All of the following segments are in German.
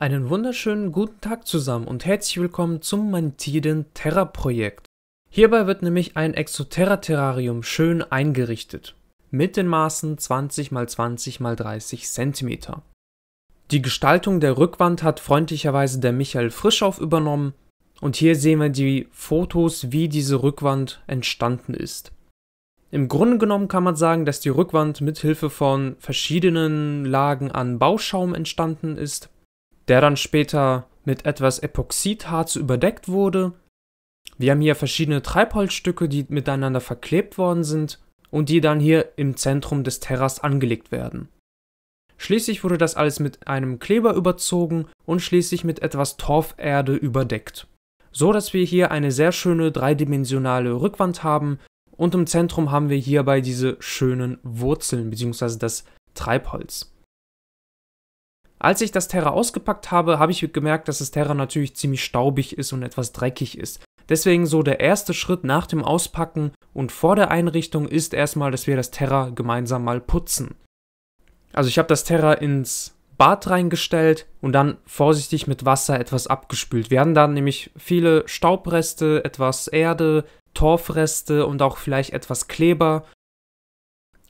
Einen wunderschönen guten Tag zusammen und herzlich willkommen zum Mantiden Terra Projekt. Hierbei wird nämlich ein Exoterra Terrarium schön eingerichtet. Mit den Maßen 20 x 20 x 30 cm. Die Gestaltung der Rückwand hat freundlicherweise der Michael Frischauf übernommen und hier sehen wir die Fotos, wie diese Rückwand entstanden ist. Im Grunde genommen kann man sagen, dass die Rückwand mithilfe von verschiedenen Lagen an Bauschaum entstanden ist der dann später mit etwas Epoxidharz überdeckt wurde. Wir haben hier verschiedene Treibholzstücke, die miteinander verklebt worden sind und die dann hier im Zentrum des Terras angelegt werden. Schließlich wurde das alles mit einem Kleber überzogen und schließlich mit etwas Torferde überdeckt. So dass wir hier eine sehr schöne dreidimensionale Rückwand haben und im Zentrum haben wir hierbei diese schönen Wurzeln bzw. das Treibholz. Als ich das Terra ausgepackt habe, habe ich gemerkt, dass das Terra natürlich ziemlich staubig ist und etwas dreckig ist. Deswegen so der erste Schritt nach dem Auspacken und vor der Einrichtung ist erstmal, dass wir das Terra gemeinsam mal putzen. Also ich habe das Terra ins Bad reingestellt und dann vorsichtig mit Wasser etwas abgespült. Wir hatten da nämlich viele Staubreste, etwas Erde, Torfreste und auch vielleicht etwas Kleber.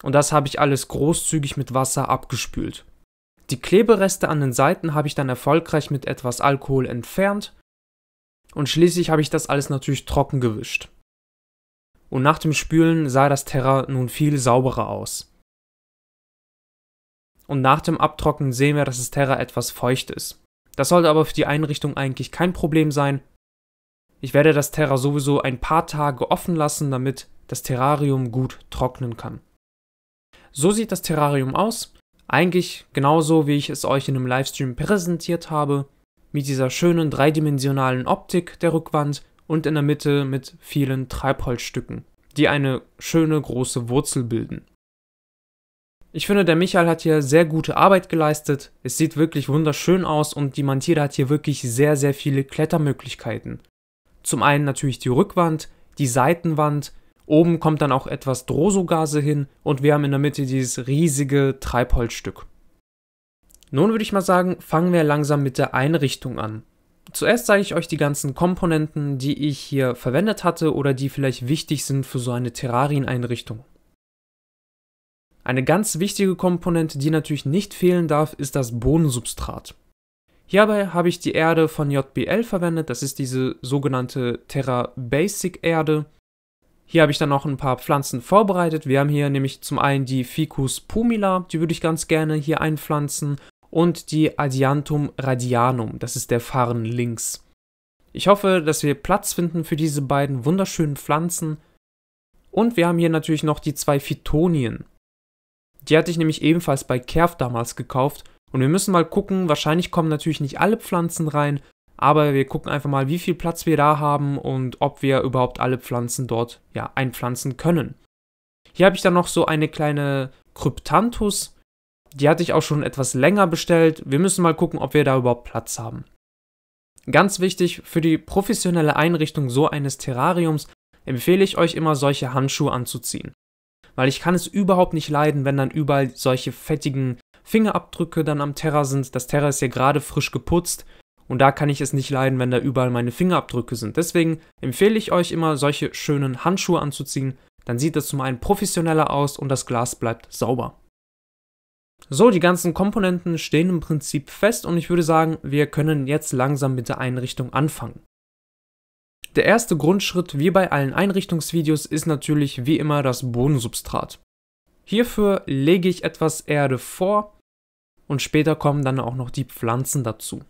Und das habe ich alles großzügig mit Wasser abgespült. Die Klebereste an den Seiten habe ich dann erfolgreich mit etwas Alkohol entfernt und schließlich habe ich das alles natürlich trocken gewischt. Und nach dem Spülen sah das Terra nun viel sauberer aus. Und nach dem Abtrocknen sehen wir, dass das Terra etwas feucht ist. Das sollte aber für die Einrichtung eigentlich kein Problem sein. Ich werde das Terra sowieso ein paar Tage offen lassen, damit das Terrarium gut trocknen kann. So sieht das Terrarium aus. Eigentlich genauso, wie ich es euch in einem Livestream präsentiert habe, mit dieser schönen dreidimensionalen Optik der Rückwand und in der Mitte mit vielen Treibholzstücken, die eine schöne große Wurzel bilden. Ich finde, der Michael hat hier sehr gute Arbeit geleistet. Es sieht wirklich wunderschön aus und die Mantira hat hier wirklich sehr, sehr viele Klettermöglichkeiten. Zum einen natürlich die Rückwand, die Seitenwand, Oben kommt dann auch etwas Drosogase hin und wir haben in der Mitte dieses riesige Treibholzstück. Nun würde ich mal sagen, fangen wir langsam mit der Einrichtung an. Zuerst zeige ich euch die ganzen Komponenten, die ich hier verwendet hatte oder die vielleicht wichtig sind für so eine Terrarieneinrichtung. Eine ganz wichtige Komponente, die natürlich nicht fehlen darf, ist das Bodensubstrat. Hierbei habe ich die Erde von JBL verwendet, das ist diese sogenannte Terra Basic Erde. Hier habe ich dann noch ein paar Pflanzen vorbereitet. Wir haben hier nämlich zum einen die Ficus pumila, die würde ich ganz gerne hier einpflanzen, und die Adiantum radianum, das ist der Farn links. Ich hoffe, dass wir Platz finden für diese beiden wunderschönen Pflanzen. Und wir haben hier natürlich noch die zwei Phytonien. Die hatte ich nämlich ebenfalls bei Kerf damals gekauft und wir müssen mal gucken, wahrscheinlich kommen natürlich nicht alle Pflanzen rein, aber wir gucken einfach mal, wie viel Platz wir da haben und ob wir überhaupt alle Pflanzen dort ja, einpflanzen können. Hier habe ich dann noch so eine kleine Kryptanthus, die hatte ich auch schon etwas länger bestellt. Wir müssen mal gucken, ob wir da überhaupt Platz haben. Ganz wichtig, für die professionelle Einrichtung so eines Terrariums empfehle ich euch immer, solche Handschuhe anzuziehen. Weil ich kann es überhaupt nicht leiden, wenn dann überall solche fettigen Fingerabdrücke dann am Terra sind. Das Terra ist ja gerade frisch geputzt und da kann ich es nicht leiden, wenn da überall meine Fingerabdrücke sind. Deswegen empfehle ich euch immer, solche schönen Handschuhe anzuziehen, dann sieht es zum einen professioneller aus und das Glas bleibt sauber. So, die ganzen Komponenten stehen im Prinzip fest und ich würde sagen, wir können jetzt langsam mit der Einrichtung anfangen. Der erste Grundschritt, wie bei allen Einrichtungsvideos, ist natürlich wie immer das Bodensubstrat. Hierfür lege ich etwas Erde vor und später kommen dann auch noch die Pflanzen dazu.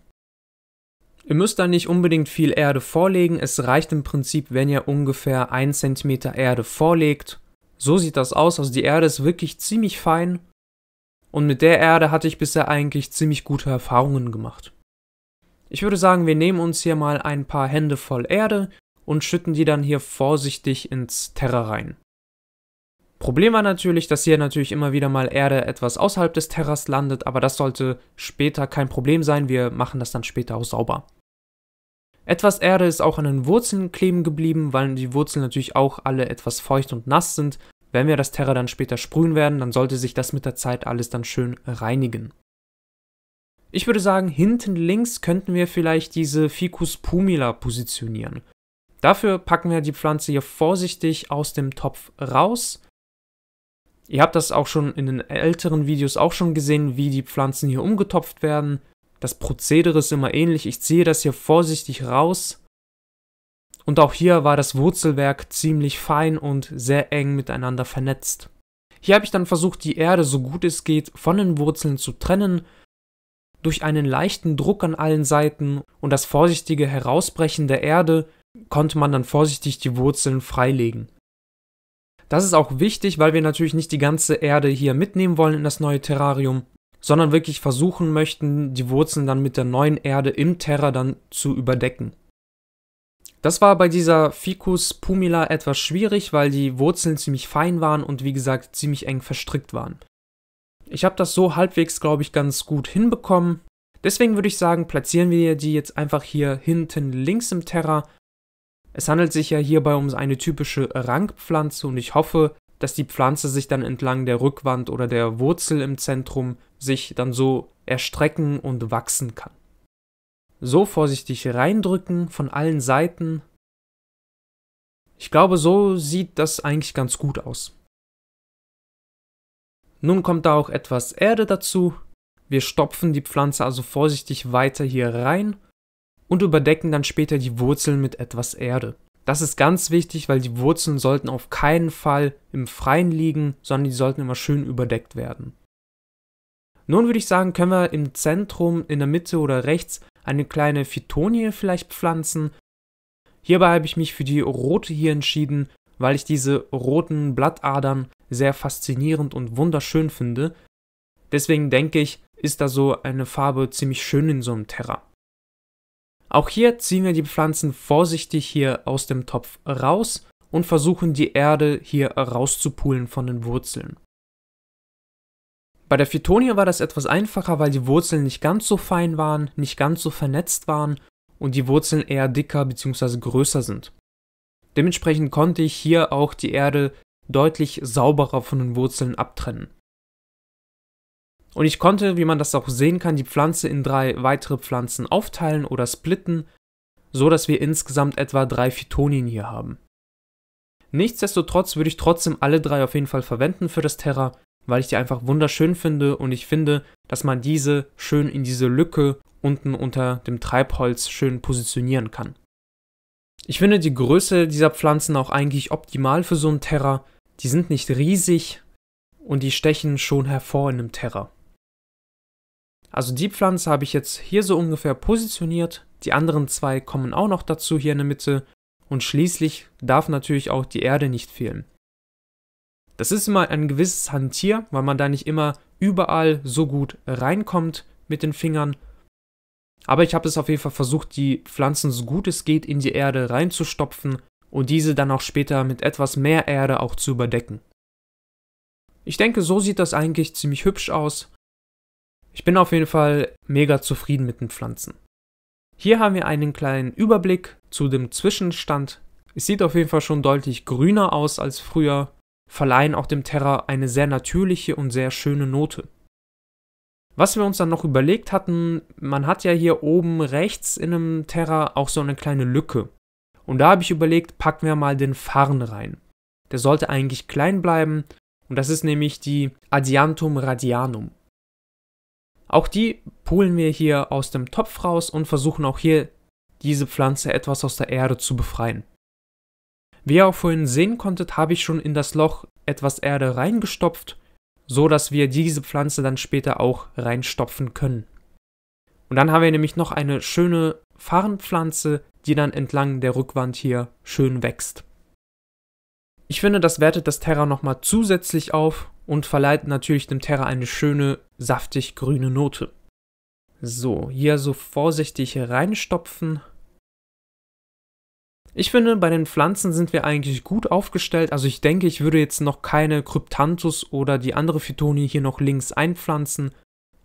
Ihr müsst da nicht unbedingt viel Erde vorlegen, es reicht im Prinzip, wenn ihr ungefähr 1 cm Erde vorlegt. So sieht das aus, also die Erde ist wirklich ziemlich fein und mit der Erde hatte ich bisher eigentlich ziemlich gute Erfahrungen gemacht. Ich würde sagen, wir nehmen uns hier mal ein paar Hände voll Erde und schütten die dann hier vorsichtig ins Terra rein. Problem war natürlich, dass hier natürlich immer wieder mal Erde etwas außerhalb des Terras landet, aber das sollte später kein Problem sein, wir machen das dann später auch sauber. Etwas Erde ist auch an den Wurzeln kleben geblieben, weil die Wurzeln natürlich auch alle etwas feucht und nass sind. Wenn wir das Terra dann später sprühen werden, dann sollte sich das mit der Zeit alles dann schön reinigen. Ich würde sagen, hinten links könnten wir vielleicht diese Ficus pumila positionieren. Dafür packen wir die Pflanze hier vorsichtig aus dem Topf raus. Ihr habt das auch schon in den älteren Videos auch schon gesehen, wie die Pflanzen hier umgetopft werden. Das Prozedere ist immer ähnlich. Ich ziehe das hier vorsichtig raus. Und auch hier war das Wurzelwerk ziemlich fein und sehr eng miteinander vernetzt. Hier habe ich dann versucht, die Erde so gut es geht von den Wurzeln zu trennen, durch einen leichten Druck an allen Seiten und das vorsichtige Herausbrechen der Erde konnte man dann vorsichtig die Wurzeln freilegen. Das ist auch wichtig, weil wir natürlich nicht die ganze Erde hier mitnehmen wollen in das neue Terrarium sondern wirklich versuchen möchten, die Wurzeln dann mit der neuen Erde im Terra dann zu überdecken. Das war bei dieser Ficus pumila etwas schwierig, weil die Wurzeln ziemlich fein waren und wie gesagt ziemlich eng verstrickt waren. Ich habe das so halbwegs, glaube ich, ganz gut hinbekommen. Deswegen würde ich sagen, platzieren wir die jetzt einfach hier hinten links im Terra. Es handelt sich ja hierbei um eine typische Rankpflanze und ich hoffe, dass die Pflanze sich dann entlang der Rückwand oder der Wurzel im Zentrum sich dann so erstrecken und wachsen kann. So vorsichtig reindrücken von allen Seiten. Ich glaube, so sieht das eigentlich ganz gut aus. Nun kommt da auch etwas Erde dazu. Wir stopfen die Pflanze also vorsichtig weiter hier rein und überdecken dann später die Wurzeln mit etwas Erde. Das ist ganz wichtig, weil die Wurzeln sollten auf keinen Fall im Freien liegen, sondern die sollten immer schön überdeckt werden. Nun würde ich sagen, können wir im Zentrum, in der Mitte oder rechts eine kleine Phytonie vielleicht pflanzen. Hierbei habe ich mich für die rote hier entschieden, weil ich diese roten Blattadern sehr faszinierend und wunderschön finde. Deswegen denke ich, ist da so eine Farbe ziemlich schön in so einem Terra. Auch hier ziehen wir die Pflanzen vorsichtig hier aus dem Topf raus und versuchen die Erde hier rauszupulen von den Wurzeln. Bei der Phytonia war das etwas einfacher, weil die Wurzeln nicht ganz so fein waren, nicht ganz so vernetzt waren und die Wurzeln eher dicker bzw. größer sind. Dementsprechend konnte ich hier auch die Erde deutlich sauberer von den Wurzeln abtrennen. Und ich konnte, wie man das auch sehen kann, die Pflanze in drei weitere Pflanzen aufteilen oder splitten, so dass wir insgesamt etwa drei Phytonien hier haben. Nichtsdestotrotz würde ich trotzdem alle drei auf jeden Fall verwenden für das Terra, weil ich die einfach wunderschön finde und ich finde, dass man diese schön in diese Lücke unten unter dem Treibholz schön positionieren kann. Ich finde die Größe dieser Pflanzen auch eigentlich optimal für so einen Terra. Die sind nicht riesig und die stechen schon hervor in einem Terra. Also die Pflanze habe ich jetzt hier so ungefähr positioniert, die anderen zwei kommen auch noch dazu hier in der Mitte und schließlich darf natürlich auch die Erde nicht fehlen. Das ist immer ein gewisses Hantier, weil man da nicht immer überall so gut reinkommt mit den Fingern. Aber ich habe es auf jeden Fall versucht, die Pflanzen so gut es geht in die Erde reinzustopfen und diese dann auch später mit etwas mehr Erde auch zu überdecken. Ich denke, so sieht das eigentlich ziemlich hübsch aus. Ich bin auf jeden Fall mega zufrieden mit den Pflanzen. Hier haben wir einen kleinen Überblick zu dem Zwischenstand. Es sieht auf jeden Fall schon deutlich grüner aus als früher verleihen auch dem Terra eine sehr natürliche und sehr schöne Note. Was wir uns dann noch überlegt hatten, man hat ja hier oben rechts in einem Terra auch so eine kleine Lücke. Und da habe ich überlegt, packen wir mal den Farn rein. Der sollte eigentlich klein bleiben und das ist nämlich die Adiantum Radianum. Auch die polen wir hier aus dem Topf raus und versuchen auch hier diese Pflanze etwas aus der Erde zu befreien. Wie ihr auch vorhin sehen konntet, habe ich schon in das Loch etwas Erde reingestopft, so dass wir diese Pflanze dann später auch reinstopfen können. Und dann haben wir nämlich noch eine schöne Farnpflanze, die dann entlang der Rückwand hier schön wächst. Ich finde, das wertet das Terra nochmal zusätzlich auf und verleiht natürlich dem Terra eine schöne, saftig grüne Note. So, hier so vorsichtig reinstopfen ich finde, bei den Pflanzen sind wir eigentlich gut aufgestellt. Also ich denke, ich würde jetzt noch keine Kryptanthus oder die andere Phytonie hier noch links einpflanzen,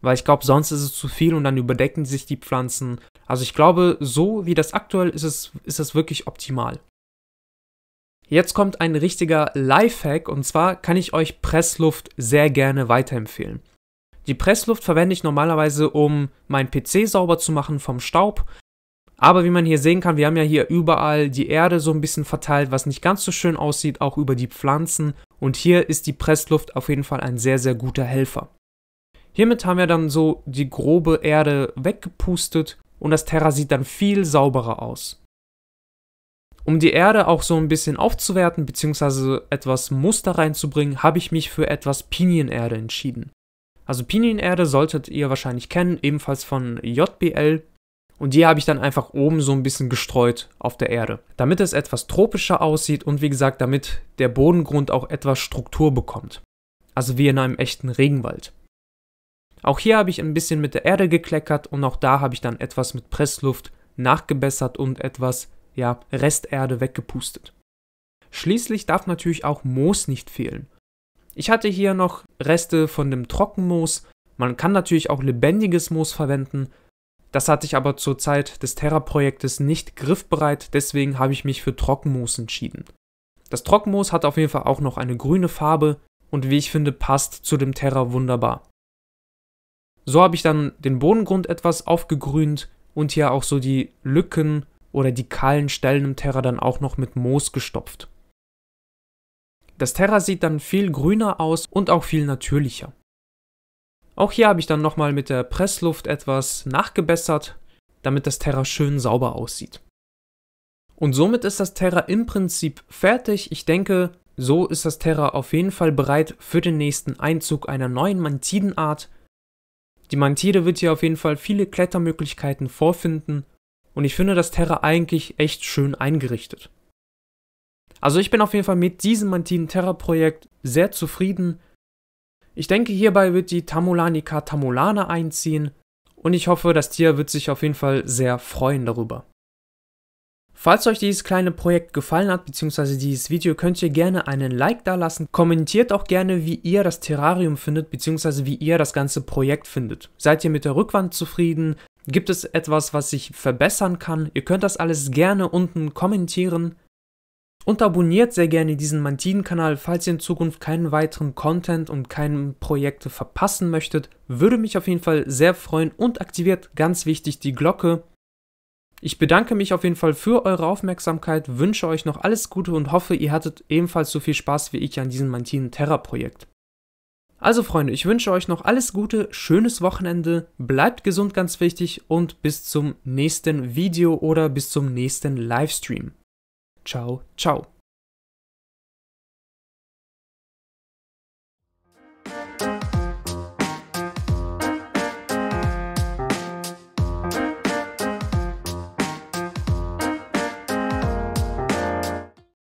weil ich glaube, sonst ist es zu viel und dann überdecken sich die Pflanzen. Also ich glaube, so wie das aktuell ist, es, ist das wirklich optimal. Jetzt kommt ein richtiger Lifehack und zwar kann ich euch Pressluft sehr gerne weiterempfehlen. Die Pressluft verwende ich normalerweise, um meinen PC sauber zu machen vom Staub, aber wie man hier sehen kann, wir haben ja hier überall die Erde so ein bisschen verteilt, was nicht ganz so schön aussieht, auch über die Pflanzen. Und hier ist die Pressluft auf jeden Fall ein sehr, sehr guter Helfer. Hiermit haben wir dann so die grobe Erde weggepustet und das Terra sieht dann viel sauberer aus. Um die Erde auch so ein bisschen aufzuwerten bzw. etwas Muster reinzubringen, habe ich mich für etwas Pinienerde entschieden. Also Pinienerde solltet ihr wahrscheinlich kennen, ebenfalls von JBL. Und die habe ich dann einfach oben so ein bisschen gestreut auf der Erde, damit es etwas tropischer aussieht und wie gesagt, damit der Bodengrund auch etwas Struktur bekommt. Also wie in einem echten Regenwald. Auch hier habe ich ein bisschen mit der Erde gekleckert und auch da habe ich dann etwas mit Pressluft nachgebessert und etwas, ja, Resterde weggepustet. Schließlich darf natürlich auch Moos nicht fehlen. Ich hatte hier noch Reste von dem Trockenmoos. Man kann natürlich auch lebendiges Moos verwenden, das hatte ich aber zur Zeit des Terra-Projektes nicht griffbereit, deswegen habe ich mich für Trockenmoos entschieden. Das Trockenmoos hat auf jeden Fall auch noch eine grüne Farbe und wie ich finde passt zu dem Terra wunderbar. So habe ich dann den Bodengrund etwas aufgegrünt und hier auch so die Lücken oder die kahlen Stellen im Terra dann auch noch mit Moos gestopft. Das Terra sieht dann viel grüner aus und auch viel natürlicher. Auch hier habe ich dann nochmal mit der Pressluft etwas nachgebessert, damit das Terra schön sauber aussieht. Und somit ist das Terra im Prinzip fertig. Ich denke, so ist das Terra auf jeden Fall bereit für den nächsten Einzug einer neuen Mantidenart. Die Mantide wird hier auf jeden Fall viele Klettermöglichkeiten vorfinden und ich finde das Terra eigentlich echt schön eingerichtet. Also ich bin auf jeden Fall mit diesem Mantiden Terra Projekt sehr zufrieden. Ich denke, hierbei wird die Tamulanica tamulana einziehen und ich hoffe, das Tier wird sich auf jeden Fall sehr freuen darüber. Falls euch dieses kleine Projekt gefallen hat, beziehungsweise dieses Video, könnt ihr gerne einen Like da lassen. Kommentiert auch gerne, wie ihr das Terrarium findet, beziehungsweise wie ihr das ganze Projekt findet. Seid ihr mit der Rückwand zufrieden? Gibt es etwas, was sich verbessern kann? Ihr könnt das alles gerne unten kommentieren. Und abonniert sehr gerne diesen Mantiden-Kanal, falls ihr in Zukunft keinen weiteren Content und keine Projekte verpassen möchtet. Würde mich auf jeden Fall sehr freuen und aktiviert ganz wichtig die Glocke. Ich bedanke mich auf jeden Fall für eure Aufmerksamkeit, wünsche euch noch alles Gute und hoffe, ihr hattet ebenfalls so viel Spaß wie ich an diesem Mantinen Terra Projekt. Also Freunde, ich wünsche euch noch alles Gute, schönes Wochenende, bleibt gesund ganz wichtig und bis zum nächsten Video oder bis zum nächsten Livestream. Ciao, ciao.